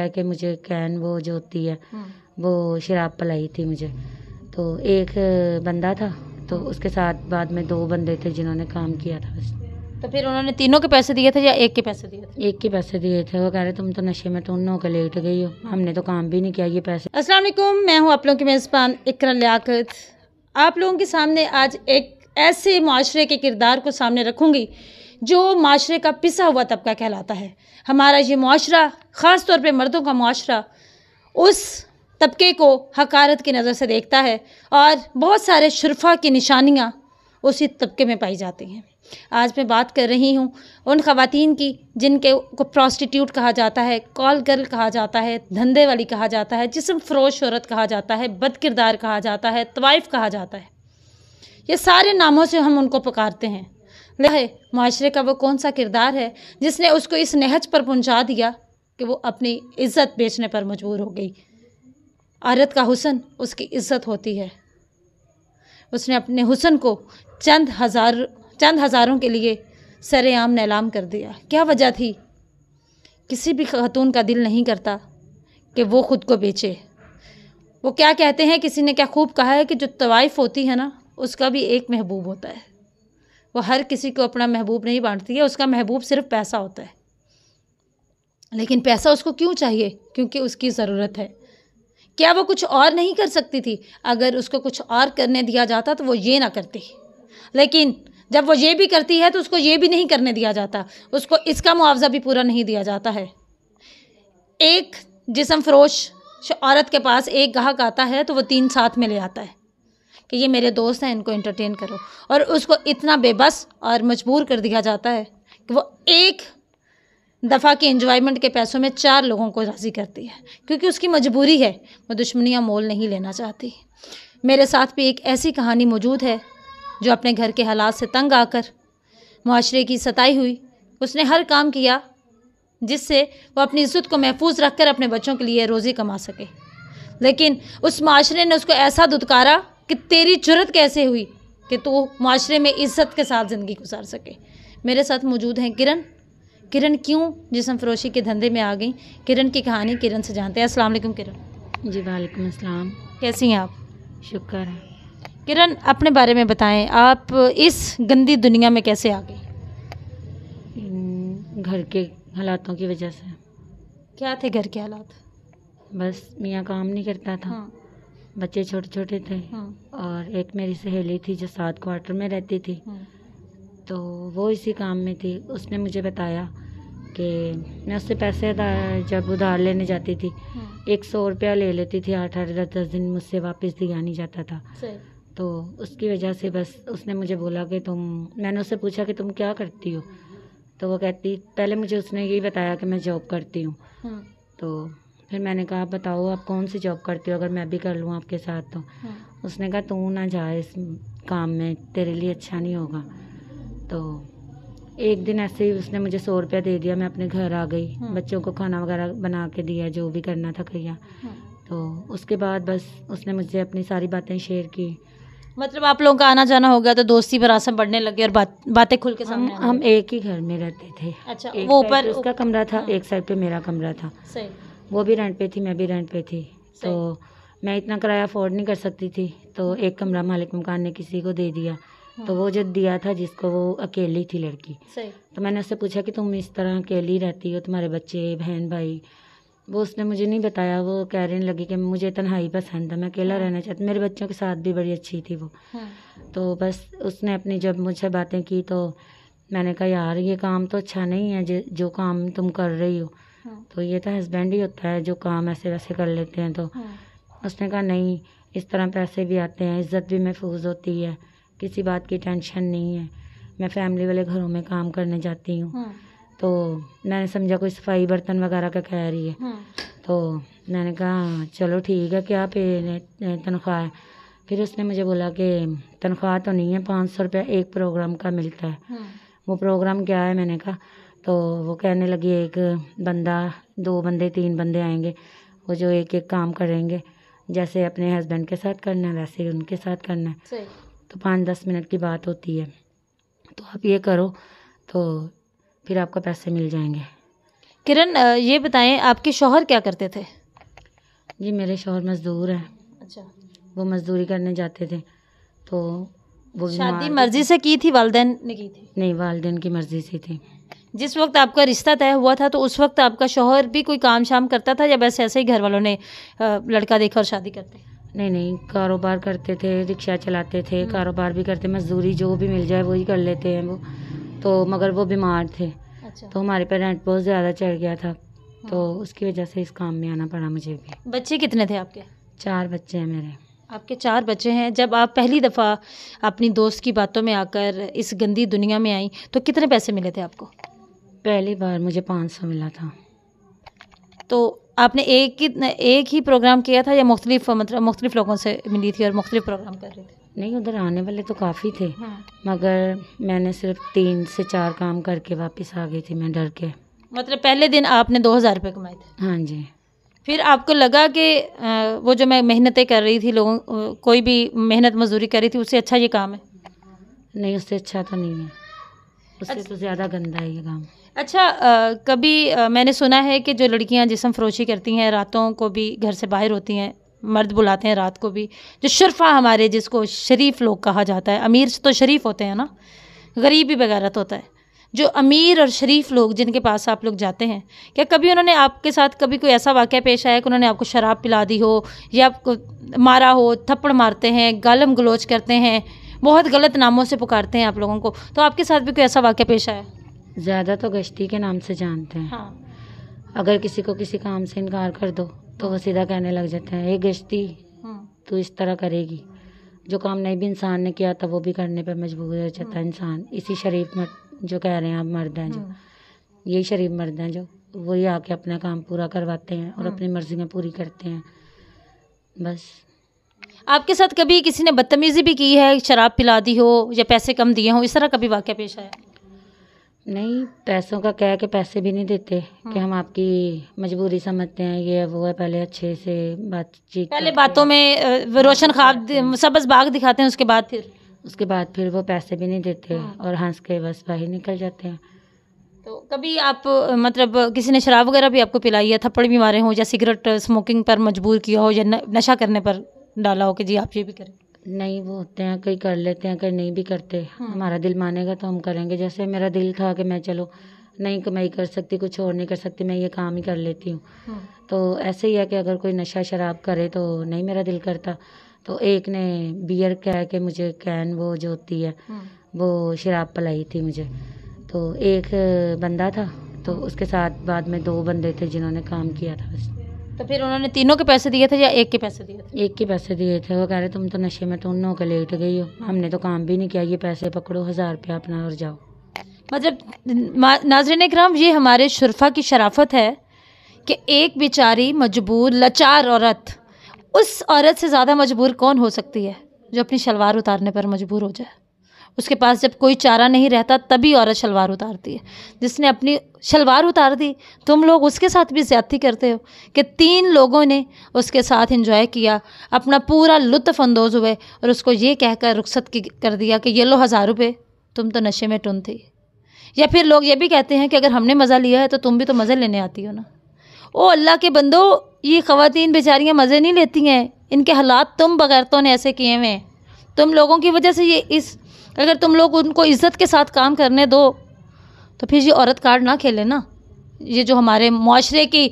है कि मुझे कैन वो जो होती है हम्म। वो शराब पिलाई थी मुझे तो एक बंदा था तो उसके साथ बाद में दो बंदे थे जिन्होंने काम किया था बस तो फिर उन्होंने तीनों के पैसे दिए थे या एक के पैसे दिए थे एक के पैसे दिए थे वो कह रहे तुम तो नशे में तुम नौ के लेट गई हो हमने तो काम भी नहीं किया ये पैसे असला मैं हूँ आप लोगों की मेज़बान इकरा लियाकत आप लोगों के सामने आज एक ऐसे माशरे के किरदार को सामने रखूँगी जो माशरे का पिसा हुआ तबका कहलाता है हमारा ये माशरा ख़ास तौर पर मर्दों का माशरा उस तबके को हकारत की नज़र से देखता है और बहुत सारे शरफा की निशानियाँ उसी तबके में पाई जाती हैं आज मैं बात कर रही हूँ उन खातन की जिनके को प्रॉस्टिट्यूट कहा जाता है कॉल गर्ल कहा जाता है धंधे वाली कहा जाता है जिसम फरोश औरत कहा जाता है बद किरदार कहा जाता है तवाइफ कहा जाता है ये सारे नामों से हम उनको पुकारते हैं है माशरे का वो कौन सा किरदार है जिसने उसको इस नहज पर पहुंचा दिया कि वो अपनी इज़्ज़त बेचने पर मजबूर हो गई औरत का हुसन उसकी इज़्ज़त होती है उसने अपने हुसन को चंद हज़ार चंद हज़ारों के लिए सरेआम नैलाम कर दिया क्या वजह थी किसी भी खातून का दिल नहीं करता कि वो ख़ुद को बेचे वो क्या कहते हैं किसी ने क्या खूब कहा है कि जो तवाइफ़ होती है ना उसका भी एक महबूब होता है वो हर किसी को अपना महबूब नहीं बांटती है उसका महबूब सिर्फ पैसा होता है लेकिन पैसा उसको क्यों चाहिए क्योंकि उसकी ज़रूरत है क्या वो कुछ और नहीं कर सकती थी अगर उसको कुछ और करने दिया जाता तो वो ये ना करती लेकिन जब वो ये भी करती है तो उसको ये भी नहीं करने दिया जाता उसको इसका मुआवजा भी पूरा नहीं दिया जाता है एक जिसम फरोश औरत के पास एक गाहक आता है तो वो तीन साथ में ले आता है कि ये मेरे दोस्त हैं इनको एंटरटेन करो और उसको इतना बेबस और मजबूर कर दिया जाता है कि वो एक दफ़ा के इन्जॉयमेंट के पैसों में चार लोगों को राज़ी करती है क्योंकि उसकी मजबूरी है वो दुश्मनियाँ मोल नहीं लेना चाहती मेरे साथ भी एक ऐसी कहानी मौजूद है जो अपने घर के हालात से तंग आकर माशरे की सताई हुई उसने हर काम किया जिससे वो अपनी इज्जत को महफूज रख कर अपने बच्चों के लिए रोज़ी कमा सके लेकिन उस माशरे ने उसको ऐसा दुदकारा कि तेरी जरूरत कैसे हुई कि तू माशरे में इज्जत के साथ ज़िंदगी गुजार सके मेरे साथ मौजूद हैं किरण किरण क्यों जिसम फरोशी के धंधे में आ गई किरण की कहानी किरण से जानते हैं अस्सलाम वालेकुम किरण जी वालेकुम अस्सलाम कैसी हैं आप शुक्र है किरण अपने बारे में बताएं आप इस गंदी दुनिया में कैसे आ गई हम्म, घर के हालातों की वजह से क्या थे घर के हालात बस मियाँ काम नहीं करता था हाँ। बच्चे छोटे छोटे थे हम्म। और एक मेरी सहेली थी जो सात क्वार्टर में रहती थी हम्म। तो वो इसी काम में थी उसने मुझे बताया कि मैं उससे पैसे जब उधार लेने जाती थी हम्म। एक सौ रुपया ले लेती थी आठ आठ दस दस दिन मुझसे वापस दिया नहीं जाता था तो उसकी वजह से बस उसने मुझे बोला कि तुम मैंने उससे पूछा कि तुम क्या करती हो तो वो कहती पहले मुझे उसने यही बताया कि मैं जॉब करती हूँ तो फिर मैंने कहा बताओ आप कौन सी जॉब करती हो अगर मैं भी कर लूँ आपके साथ तो हाँ। उसने कहा तू ना जा इस काम में तेरे लिए अच्छा नहीं होगा तो एक दिन ऐसे ही उसने मुझे सौ रुपया दे दिया मैं अपने घर आ गई हाँ। बच्चों को खाना वगैरह बना के दिया जो भी करना था किया हाँ। तो उसके बाद बस उसने मुझे अपनी सारी बातें शेयर की मतलब आप लोगों का आना जाना हो गया तो दोस्ती बरासम बढ़ने लगे और बात बातें खुल के सामने हम, हम एक ही घर में रहते थे अच्छा वो ऊपर उसका कमरा था एक साइड पे मेरा कमरा था सही वो भी रेंट पे थी मैं भी रेंट पे थी तो मैं इतना किराया अफोर्ड नहीं कर सकती थी तो एक कमरा मालिक मकान ने किसी को दे दिया तो हाँ। वो जो दिया था जिसको वो अकेली थी लड़की तो मैंने उससे पूछा कि तुम इस तरह अकेली रहती हो तुम्हारे बच्चे बहन भाई वो उसने मुझे नहीं बताया वो कह रहे लगी कि मुझे तनहाई पसंद है मैं अकेला हाँ। रहना चाहती मेरे बच्चों के साथ भी बड़ी अच्छी थी वो हाँ। तो बस उसने अपनी जब मुझसे बातें की तो मैंने कहा यार ये काम तो अच्छा नहीं है जो काम तुम कर रही हो हाँ। तो ये तो हस्बैंड ही होता है जो काम ऐसे वैसे कर लेते हैं तो हाँ। उसने कहा नहीं इस तरह पैसे भी आते हैं इज्जत भी महफूज होती है किसी बात की टेंशन नहीं है मैं फैमिली वाले घरों में काम करने जाती हूँ हाँ। तो मैंने समझा कोई सफाई बर्तन वगैरह का कह रही है हाँ। तो मैंने कहा हाँ, चलो ठीक है क्या पे तनख्वाह है फिर उसने मुझे बोला कि तनख्वाह तो नहीं है पाँच सौ रुपया एक प्रोग्राम का मिलता है हाँ। वो प्रोग्राम क्या है मैंने कहा तो वो कहने लगी एक बंदा दो बंदे तीन बंदे आएंगे वो जो एक एक काम करेंगे जैसे अपने हस्बैंड के साथ करना है वैसे ही उनके साथ करना है तो पाँच दस मिनट की बात होती है तो आप ये करो तो फिर आपको पैसे मिल जाएंगे किरण ये बताएं आपके शोहर क्या करते थे जी मेरे शोहर मज़दूर हैं अच्छा वो मज़दूरी करने जाते थे तो वो शादी मर्जी से की थी वालदेन ने की थी नहीं वालदेन की मर्ज़ी से थी जिस वक्त आपका रिश्ता तय हुआ था तो उस वक्त आपका शोहर भी कोई काम शाम करता था या बस ऐसे ही घर वालों ने लड़का देखा और शादी करते नहीं नहीं कारोबार करते थे रिक्शा चलाते थे हम्म। कारोबार भी करते मजदूरी जो भी मिल जाए वही कर लेते हैं वो तो मगर वो बीमार थे अच्छा। तो हमारे पे रेंट बहुत ज़्यादा चढ़ गया था तो हाँ। उसकी वजह से इस काम में आना पड़ा मुझे भी बच्चे कितने थे आपके चार बच्चे हैं मेरे आपके चार बच्चे हैं जब आप पहली दफ़ा अपनी दोस्त की बातों में आकर इस गंदी दुनिया में आई तो कितने पैसे मिले थे आपको पहली बार मुझे पाँच सौ मिला था तो आपने एक ही एक ही प्रोग्राम किया था या मुख्तलिफ मतलब मुख्तलिफ लोगों से मिली थी और मुख्तलिफ प्रोग्राम कर रही थी नहीं उधर आने वाले तो काफ़ी थे हाँ। मगर मैंने सिर्फ तीन से चार काम करके वापस आ गई थी मैं डर के मतलब पहले दिन आपने दो हज़ार रुपये कमाए थे हाँ जी फिर आपको लगा कि वो जो मैं मेहनतें कर रही थी लोगों कोई भी मेहनत मजदूरी कर रही थी उससे अच्छा ये काम है नहीं उससे अच्छा तो नहीं है उससे अच्छा, तो ज़्यादा गंदा है ये काम अच्छा आ, कभी आ, मैंने सुना है कि जो लड़कियां जिसम फरोशी करती हैं रातों को भी घर से बाहर होती हैं मर्द बुलाते हैं रात को भी जो शरफा हमारे जिसको शरीफ लोग कहा जाता है अमीर तो शरीफ होते हैं ना गरीब ही बगैरत तो होता है जो अमीर और शरीफ लोग जिनके पास आप लोग जाते हैं क्या कभी उन्होंने आपके साथ कभी कोई ऐसा वाक़ पेश आया कि उन्होंने आपको शराब पिला दी हो या आपको मारा हो थप्पड़ मारते हैं गालम गलोच करते हैं बहुत गलत नामों से पुकारते हैं आप लोगों को तो आपके साथ भी कोई ऐसा वाक़ पेश आया ज़्यादा तो गश्ती के नाम से जानते हैं हाँ। अगर किसी को किसी काम से इनकार कर दो तो वो सीधा कहने लग जाते हैं ये गश्ती हाँ। तू इस तरह करेगी जो काम नहीं भी इंसान ने किया था वो भी करने पर मजबूर हो जाता है हाँ। इंसान इसी शरीफ में जो कह रहे हैं आप मर्द हैं जो हम्म। यही शरीफ मर्द हैं जो वही आके अपना काम पूरा करवाते हैं और हम्म। अपनी मर्जियाँ पूरी करते हैं बस आपके साथ कभी किसी ने बदतमीज़ी भी की है शराब पिला दी हो या पैसे कम दिए हो इस तरह कभी वाक्य पेश आया नहीं पैसों का कह के पैसे भी नहीं देते कि हम्म। हम आपकी मजबूरी समझते हैं ये वो है पहले अच्छे से बातचीत पहले बातों में रोशन खाब हाँ, हाँ। सबस बाग दिखाते हैं उसके बाद फिर उसके बाद फिर वो पैसे भी नहीं देते हाँ। और हंस के बस बाहर निकल जाते हैं तो कभी आप मतलब किसी ने शराब वगैरह भी आपको पिलाई है थप्पड़ भी मारे हों या सिगरेट स्मोकिंग पर मजबूर किया हो या नशा करने पर डाला हो कि जी आप ये भी करें नहीं वो होते हैं कहीं कर लेते हैं कहीं नहीं भी करते हाँ। हमारा दिल मानेगा तो हम करेंगे जैसे मेरा दिल था कि मैं चलो नहीं कमाई कर सकती कुछ और नहीं कर सकती मैं ये काम ही कर लेती हूँ हाँ। तो ऐसे ही है कि अगर कोई नशा शराब करे तो नहीं मेरा दिल करता तो एक ने बियर कह के मुझे कैन वो जो होती है हम्म। वो शराब पिलाई थी मुझे तो एक बंदा था तो उसके साथ बाद में दो बंदे थे जिन्होंने काम किया था बस तो फिर उन्होंने तीनों के पैसे दिए थे या एक के पैसे दिए थे एक के पैसे दिए थे वो कह रहे तुम तो नशे में तुम नौ के लेट गई हो हमने तो काम भी नहीं किया ये पैसे पकड़ो हज़ार रुपया अपना और जाओ मतलब नाजरन कराम ये हमारे शरफा की शराफत है कि एक बेचारी मजबूर लाचार औरत उस औरत से ज़्यादा मजबूर कौन हो सकती है जो अपनी शलवार उतारने पर मजबूर हो जाए उसके पास जब कोई चारा नहीं रहता तभी औरत शलवार उतारती है जिसने अपनी शलवार उतार दी तुम लोग उसके साथ भी ज्यादती करते हो कि तीन लोगों ने उसके साथ इंजॉय किया अपना पूरा लुत्फ अंदोज हुए और उसको ये कहकर रुखसत कर दिया कि ये लो हज़ार रुपये तुम तो नशे में टुन थी या फिर लोग ये भी कहते हैं कि अगर हमने मज़ा लिया है तो तुम भी तो मज़े लेने आती हो ना ओ अल्लाह के बंदो ये ख़वातीन बेचारियाँ मज़े नहीं लेती हैं इनके हालात तुम बगैरतों ने ऐसे किए हुए हैं तुम लोगों की वजह से ये इस अगर तुम लोग उनको इज़्ज़त के साथ काम करने दो तो फिर ये औरत कार्ड ना खेले ना ये जो हमारे माशरे की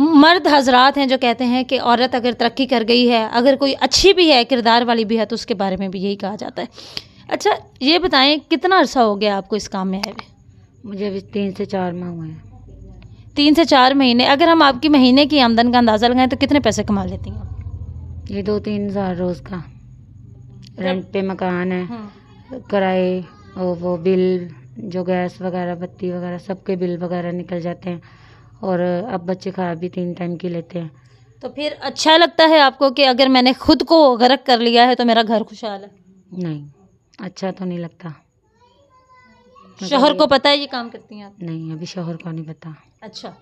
मर्द हजरात हैं जो कहते हैं कि औरत अगर तरक्की कर गई है अगर कोई अच्छी भी है किरदार वाली भी है तो उसके बारे में भी यही कहा जाता है अच्छा ये बताएं कितना अर्सा हो गया आपको इस काम में आए हुए मुझे अभी तीन से चार माह हुए हैं तीन से चार महीने अगर हम आपकी महीने की आमदन का अंदाज़ा लगाएं तो कितने पैसे कमा लेती हैं ये दो तीन हज़ार रोज़ का रेंट मतलब पे मकान है हाँ। किराए और वो बिल जो गैस वगैरह बत्ती वगैरह सबके बिल वगैरह निकल जाते हैं और अब बच्चे खा भी तीन टाइम की लेते हैं तो फिर अच्छा लगता है आपको कि अगर मैंने खुद को गर्क कर लिया है तो मेरा घर खुशहाल है नहीं अच्छा तो नहीं लगता शोहर को पता है ये काम करती हैं आप नहीं अभी शोहर को नहीं पता अच्छा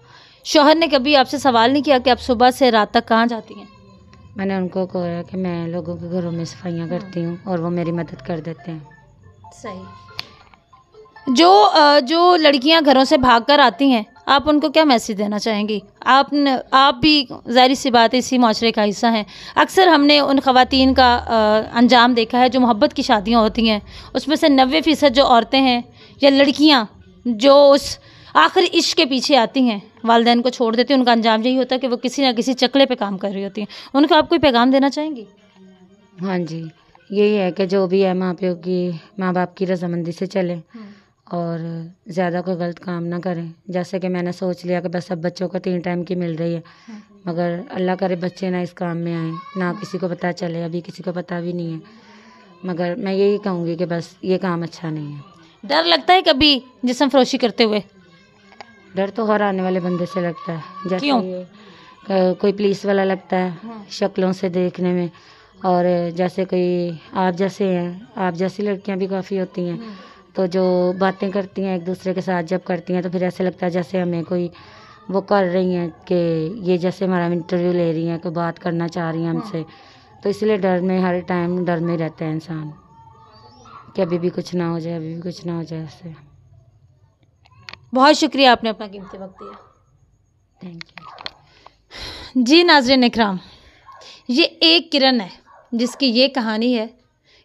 शोहर ने कभी आपसे सवाल नहीं किया कि आप सुबह से रात तक कहाँ जाती हैं मैंने उनको कहा कि मैं लोगों के घरों में सफाइयाँ हाँ। करती हूँ और वो मेरी मदद कर देते हैं सही जो जो लड़कियाँ घरों से भाग कर आती हैं आप उनको क्या मैसेज देना चाहेंगी आप न, आप भी जाहिर सी बात इसी माशरे का हिस्सा हैं अक्सर हमने उन खातन का आ, अंजाम देखा है जो मोहब्बत की शादियाँ होती हैं उसमें से नबे फ़ीसद जो औरतें हैं या लड़कियाँ जो उस आखिर इश्क के पीछे आती हैं वालदेन को छोड़ देती हैं उनका अंजाम यही होता है कि वो किसी ना किसी चकले पे काम कर रही होती हैं उनको आप कोई पैगाम देना चाहेंगी हाँ जी यही है कि जो भी है माँ प्यो की माँ बाप की रजामंदी से चलें हाँ। और ज़्यादा कोई गलत काम ना करें जैसे कि मैंने सोच लिया कि बस अब बच्चों को तीन टाइम की मिल रही है हाँ। मगर अल्लाह करे बच्चे ना इस काम में आए ना किसी को पता चले अभी किसी को पता भी नहीं है मगर मैं यही कहूँगी कि बस ये काम अच्छा नहीं है डर लगता है कभी जिसम फरोशी करते हुए डर तो हर आने वाले बंदे से लगता है जैसे क्यों कोई पुलिस वाला लगता है हाँ। शक्लों से देखने में और जैसे कोई आप जैसे हैं आप जैसी लड़कियां भी काफ़ी होती हैं हाँ। तो जो बातें करती हैं एक दूसरे के साथ जब करती हैं तो फिर ऐसे लगता है जैसे हमें कोई वो कर रही हैं कि ये जैसे हमारा इंटरव्यू ले रही हैं कोई बात करना चाह रही हैं हाँ। हमसे तो इसलिए डर में हर टाइम डर में रहता है इंसान कि अभी भी कुछ ना हो जाए अभी भी कुछ ना हो जाए उससे बहुत शुक्रिया आपने अपना कीमती वक्त दिया थैंक यू जी नाजरन इकराम ये एक किरण है जिसकी ये कहानी है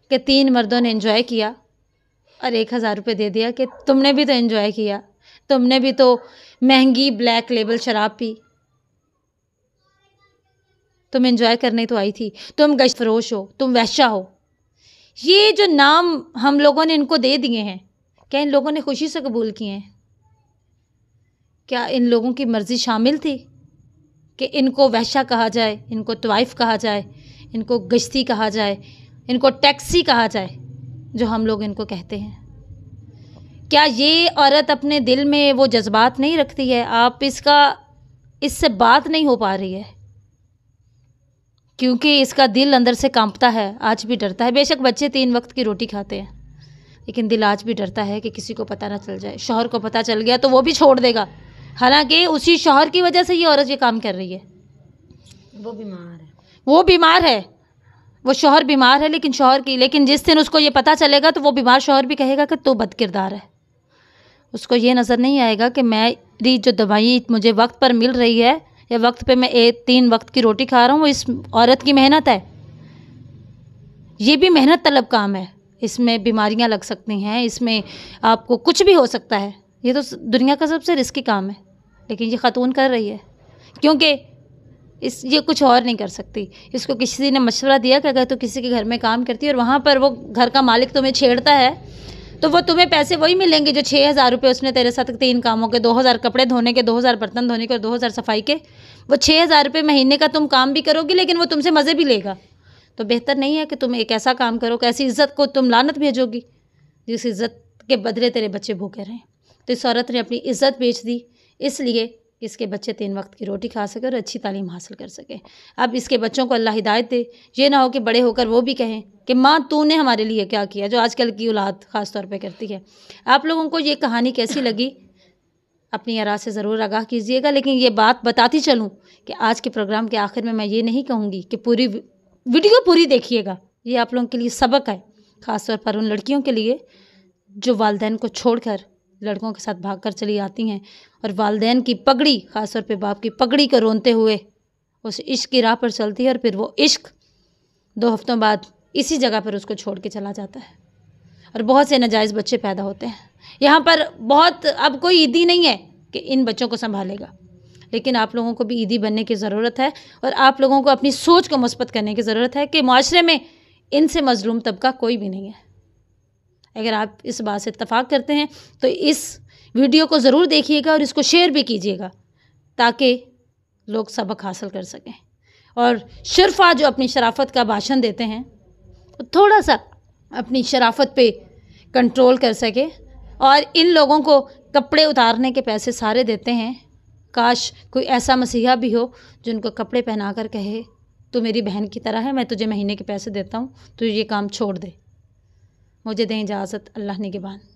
कि तीन मर्दों ने इन्जॉय किया और एक हज़ार रुपये दे दिया कि तुमने भी तो इन्जॉय किया तुमने भी तो महंगी ब्लैक लेबल शराब पी तुम इन्जॉय करने तो आई थी तुम गश फरोश हो तुम वैशा हो ये जो नाम हम लोगों ने इनको दे दिए हैं क्या इन लोगों ने खुशी से कबूल किए हैं क्या इन लोगों की मर्ज़ी शामिल थी कि इनको वहशा कहा जाए इनको तवाइफ़ कहा जाए इनको गश्ती कहा जाए इनको टैक्सी कहा जाए जो हम लोग इनको कहते हैं क्या ये औरत अपने दिल में वो जज्बात नहीं रखती है आप इसका इससे बात नहीं हो पा रही है क्योंकि इसका दिल अंदर से कांपता है आज भी डरता है बेशक बच्चे तीन वक्त की रोटी खाते हैं लेकिन दिल आज भी डरता है कि किसी को पता ना चल जाए शोहर को पता चल गया तो वो भी छोड़ देगा हालांकि उसी शोहर की वजह से ये औरत ये काम कर रही है वो बीमार है वो बीमार है वो शोहर बीमार है लेकिन शोहर की लेकिन जिस दिन उसको ये पता चलेगा तो वो बीमार शोहर भी कहेगा कि तो बद किरदार है उसको ये नज़र नहीं आएगा कि मेरी जो दवाई मुझे वक्त पर मिल रही है या वक्त पे मैं एक तीन वक्त की रोटी खा रहा हूँ वो इस औरत की मेहनत है ये भी मेहनत तलब काम है इसमें बीमारियाँ लग सकती हैं इसमें आपको कुछ भी हो सकता है ये तो दुनिया का सबसे रिस्की काम है लेकिन ये खातून कर रही है क्योंकि इस ये कुछ और नहीं कर सकती इसको किसी ने मशवरा दिया कि अगर तो किसी के घर में काम करती है और वहाँ पर वो घर का मालिक तुम्हें छेड़ता है तो वो तुम्हें पैसे वही मिलेंगे जो छः हज़ार रुपये उसने तेरे साथ तीन कामों के दो हज़ार कपड़े धोने के दो हज़ार बर्तन धोने के और दो हज़ार सफाई के वो छः हज़ार रुपये महीने का तुम काम भी करोगी लेकिन वो तुमसे मज़े भी लेगा तो बेहतर नहीं है कि तुम एक ऐसा काम करो कि ऐसी इज्जत को तुम लानत भेजोगी जिस इज्जत के बदले तेरे बच्चे भूखे रहें तो इस औरत ने अपनी इज्जत बेच दी इसलिए कि इसके बच्चे तीन वक्त की रोटी खा सकें और अच्छी तालीम हासिल कर सकें अब इसके बच्चों को अल्लाह हिदायत दे ये ना हो कि बड़े होकर वो भी कहें कि माँ तूने हमारे लिए क्या किया जो आजकल की औलाद ख़ास तौर पर करती है आप लोगों को ये कहानी कैसी लगी अपनी आरा से ज़रूर आगाह कीजिएगा लेकिन ये बात बताती चलूँ कि आज के प्रोग्राम के आखिर में मैं ये नहीं कहूँगी कि पूरी वीडियो पूरी देखिएगा ये आप लोगों के लिए सबक है ख़ास तौर पर उन लड़कियों के लिए जो वालदेन को छोड़कर लड़कों के साथ भाग कर चली आती हैं और वालदेन की पगड़ी ख़ासतौर पर बाप की पगड़ी को रोनते हुए उस इश्क की राह पर चलती है और फिर वो इश्क दो हफ्तों बाद इसी जगह पर उसको छोड़ के चला जाता है और बहुत से नजायज़ बच्चे पैदा होते हैं यहाँ पर बहुत अब कोई ईदी नहीं है कि इन बच्चों को संभालेगा लेकिन आप लोगों को भी ईदी बनने की ज़रूरत है और आप लोगों को अपनी सोच को मस्बत करने की ज़रूरत है कि माशरे में इनसे मजलूम तबका कोई भी नहीं है अगर आप इस बात से इतफ़ाक़ करते हैं तो इस वीडियो को ज़रूर देखिएगा और इसको शेयर भी कीजिएगा ताकि लोग सबक हासिल कर सकें और शरफा जो अपनी शराफत का भाषण देते हैं थोड़ा सा अपनी शराफत पे कंट्रोल कर सके और इन लोगों को कपड़े उतारने के पैसे सारे देते हैं काश कोई ऐसा मसीहा भी हो जो उनको कपड़े पहना कर कहे तो मेरी बहन की तरह है मैं तुझे महीने के पैसे देता हूँ तो ये काम छोड़ दे मुझे दें इजाज़त अल्लाह ने के बाद